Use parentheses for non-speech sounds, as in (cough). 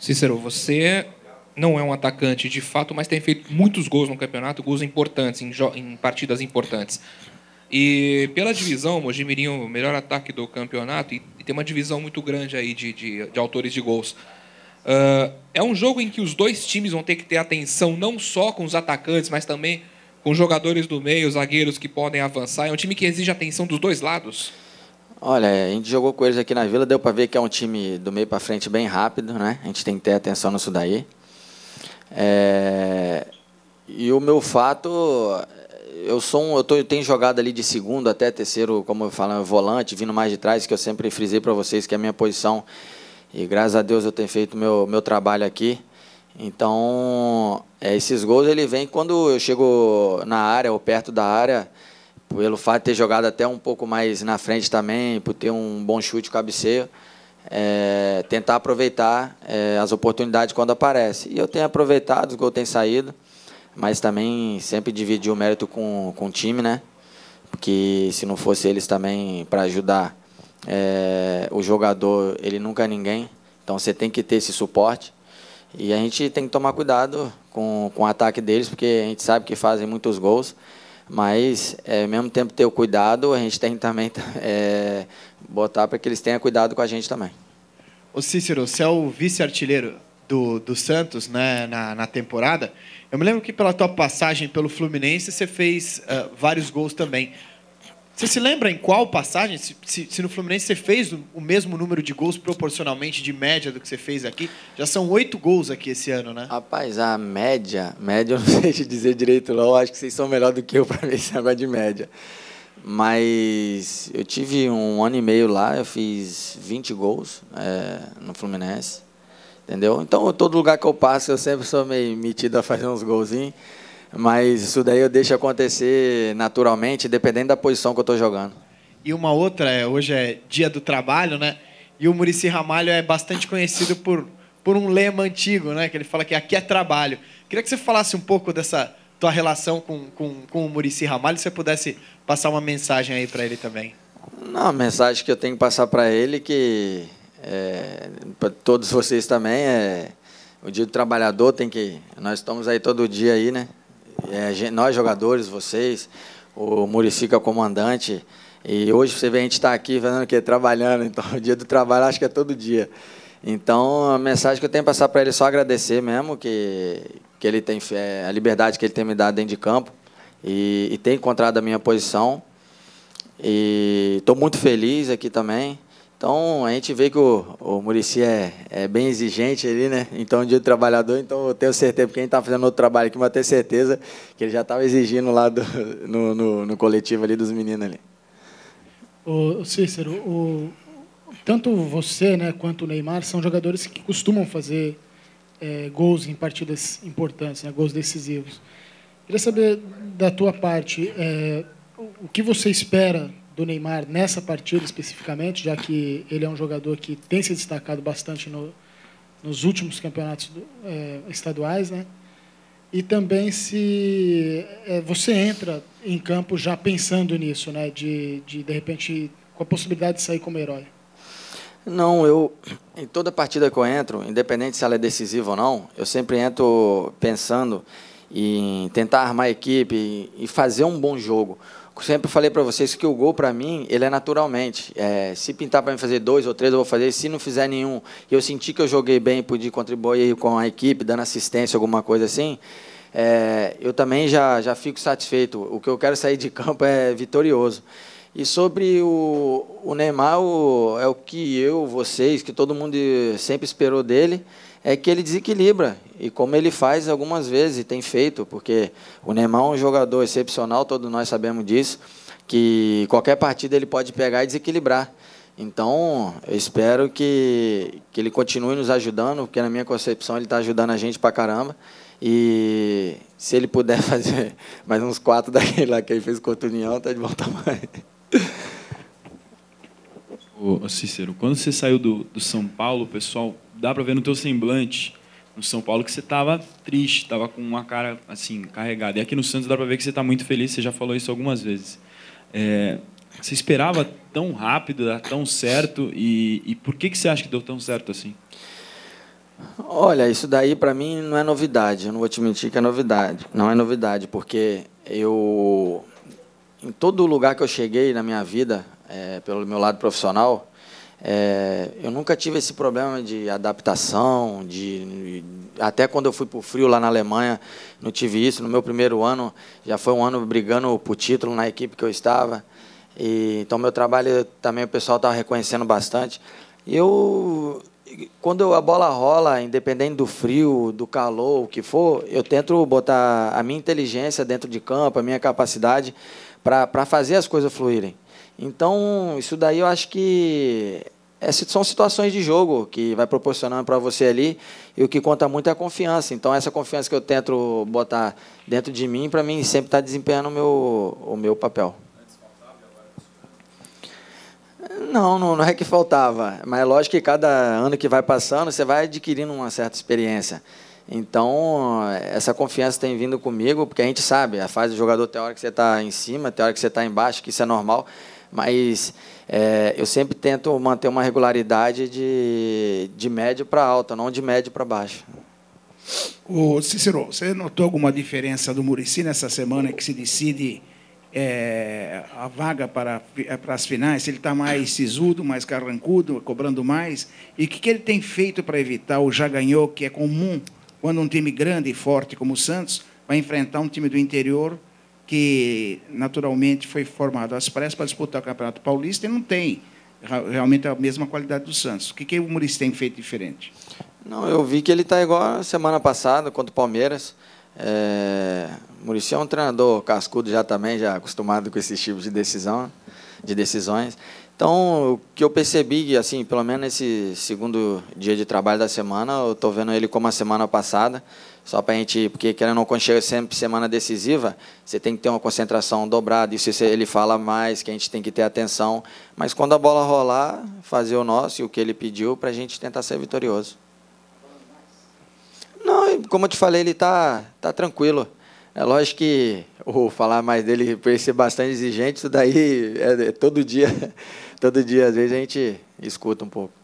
Cícero, você não é um atacante de fato, mas tem feito muitos gols no campeonato, gols importantes, em, em partidas importantes. E pela divisão, o Mojimirim é o melhor ataque do campeonato e, e, tem uma divisão muito grande aí de, de, de autores de gols. Uh, é um jogo em que os dois times vão ter que ter atenção não só com os atacantes, mas também com jogadores do meio, zagueiros que podem avançar. É um time que exige atenção dos dois lados. Olha, a gente jogou com eles aqui na Vila, deu para ver que é um time do meio para frente bem rápido, né? A gente tem que ter atenção nisso daí. É... E o meu fato, eu sou um, eu, tô, eu tenho jogado ali de segundo até terceiro, como eu falo, volante, vindo mais de trás, que eu sempre frisei para vocês que é a minha posição. E graças a Deus eu tenho feito meu meu trabalho aqui. Então, é, esses gols ele vem quando eu chego na área ou perto da área pelo fato de ter jogado até um pouco mais na frente também, por ter um bom chute cabeceio, é, tentar aproveitar é, as oportunidades quando aparecem. E eu tenho aproveitado, os gols têm saído, mas também sempre dividi o mérito com, com o time, né? Porque se não fosse eles também para ajudar é, o jogador, ele nunca é ninguém. Então você tem que ter esse suporte. E a gente tem que tomar cuidado com, com o ataque deles, porque a gente sabe que fazem muitos gols. Mas, é, ao mesmo tempo, ter o cuidado, a gente tem também (laughs) é, botar para que eles tenham cuidado com a gente também. O Cícero, você é o vice-artilheiro do, do Santos né, na, na temporada. Eu me lembro que pela tua passagem pelo Fluminense, você fez uh, vários gols também. Você se lembra em qual passagem, se, se, se no Fluminense você fez o, mesmo número de gols proporcionalmente de média do que você fez aqui? Já são oito gols aqui esse ano, né? Rapaz, a média, média (laughs) eu não sei te dizer direito não, acho que vocês são melhor do que eu (laughs) para ver esse negócio de média. Mas eu tive um ano e meio lá, eu fiz 20 gols é, no Fluminense, entendeu? Então, todo lugar que eu passo, eu sempre sou meio metido a fazer uns golzinhos. Mas isso daí eu deixo acontecer naturalmente, dependendo da posição que eu estou jogando. E uma outra, é, hoje é dia do trabalho, né? E o Murici Ramalho é bastante conhecido por, por um lema antigo, né? Que ele fala que aqui é trabalho. Queria que você falasse um pouco dessa tua relação com, com, com o Murici Ramalho, se você pudesse passar uma mensagem aí para ele também. Não, a mensagem que eu tenho que passar para ele, que é, para todos vocês também, é o dia do trabalhador tem que. Nós estamos aí todo dia aí, né? é, nós jogadores, vocês, o Murici que é o comandante, e hoje você vê a gente está aqui fazendo o quê? Trabalhando, então (laughs) o dia do trabalho acho que é todo dia. Então, a mensagem que eu tenho para passar para ele é só agradecer mesmo que, que ele tem é, a liberdade que ele tem me dado dentro de campo e, e tem encontrado a minha posição. E estou muito feliz aqui também. Então a gente vê que o, o Murici é, é, bem exigente ali, né? Então, de trabalhador, então eu tenho certeza, porque a gente está fazendo outro trabalho aqui, mas eu tenho certeza que ele já estava exigindo lá do, (laughs) no, no, no, coletivo ali dos meninos ali. O Cícero, o, tanto você né, quanto o Neymar são jogadores que costumam fazer é, gols em partidas importantes, né, gols decisivos. Queria saber da tua parte é, o que você espera do Neymar nessa partida especificamente, já que ele é um jogador que tem se destacado bastante no, nos últimos campeonatos do, é, estaduais, né? E também se é, você entra em campo já pensando nisso, né? De, de, de repente, com a possibilidade de sair como herói. Não, eu em toda partida que eu entro, independente se ela é decisiva ou não, eu sempre entro pensando em tentar armar a equipe e fazer um bom jogo sempre falei para vocês que o gol para mim ele é naturalmente. É, se pintar para mim fazer dois ou três eu vou fazer. Se não fizer nenhum, e eu senti que eu joguei bem, pude contribuir com a equipe, dando assistência, alguma coisa assim. É, eu também já já fico satisfeito. O que eu quero sair de campo é vitorioso. E sobre o, o Neymar, o, é o que eu, vocês, que todo mundo sempre esperou dele, é que ele desequilibra. E como ele faz algumas vezes, e tem feito, porque o Neymar é um jogador excepcional, todos nós sabemos disso, que qualquer partida ele pode pegar e desequilibrar. Então, eu espero que, que ele continue nos ajudando, porque na minha concepção ele está ajudando a gente para caramba. E se ele puder (laughs) fazer mais uns quatro daquele lá que ele fez com o Tunião, tá de bom tamanho. Ô, Cícero, quando você saiu do, do São Paulo, pessoal, dá para ver no teu semblante no São Paulo que você estava triste, estava com uma cara assim carregada. E aqui no Santos dá para ver que você está muito feliz. Você já falou isso algumas vezes. É, você esperava tão rápido, dar tão certo e, e, por que que você acha que deu tão certo assim? Olha, isso daí para mim não é novidade. Eu não vou te mentir que é novidade. Não é novidade porque eu em todo lugar que eu cheguei na minha vida é, pelo meu lado profissional, é, eu nunca tive esse problema de adaptação, de, até quando eu fui para o frio lá na Alemanha, não tive isso. No meu primeiro ano, já foi um ano brigando por título na equipe que eu estava. E, então, meu trabalho também o pessoal estava reconhecendo bastante. E eu, quando a bola rola, independente do frio, do calor, o que for, eu tento botar a minha inteligência dentro de campo, a minha capacidade para fazer as coisas fluírem. Então, isso daí eu acho que é, são situações de jogo que vai proporcionando para você ali e o que conta muito é a confiança. Então, essa confiança que eu tento botar dentro de mim, para mim, sempre está desempenhando o meu, o meu papel. Não, não, não é que faltava. Mas é lógico que cada ano que vai passando, você vai adquirindo uma certa experiência. Então, essa confiança tem vindo comigo, porque a gente sabe, a fase do jogador tem hora que você está em cima, tem hora que você está embaixo, que isso é normal, mas é, eu sempre tento manter uma regularidade de, de médio para alta, não de médio para baixo. O Cícero, você notou alguma diferença do Murici nessa semana que se decide é, a vaga para, para as finais? Ele está mais sisudo, mais carrancudo, cobrando mais? E o que, que ele tem feito para evitar o já ganhou, que é comum quando um time grande e forte como o Santos vai enfrentar um time do interior que naturalmente foi formado às pressas para disputar o Campeonato Paulista e não tem realmente a mesma qualidade do Santos. O que, que o Murici tem feito diferente? Não, eu vi que ele está igual a semana passada contra o Palmeiras. É, Murici é um treinador cascudo já também, já acostumado com esses tipos de decisão, de decisões. Então, o que eu percebi, assim, pelo menos nesse segundo dia de trabalho da semana, eu estou vendo ele como a semana passada, só para a gente, porque querendo ou não, chega sempre semana decisiva, você tem que ter uma concentração dobrada, isso ele fala mais, que a gente tem que ter atenção, mas quando a bola rolar, fazer o nosso e o que ele pediu para a gente tentar ser vitorioso. Não, como eu te falei, ele está tá tranquilo. É lógico que o falar mais dele, por ele ser bastante exigente, isso daí é, é todo dia todo dia, às vezes, a gente escuta um pouco.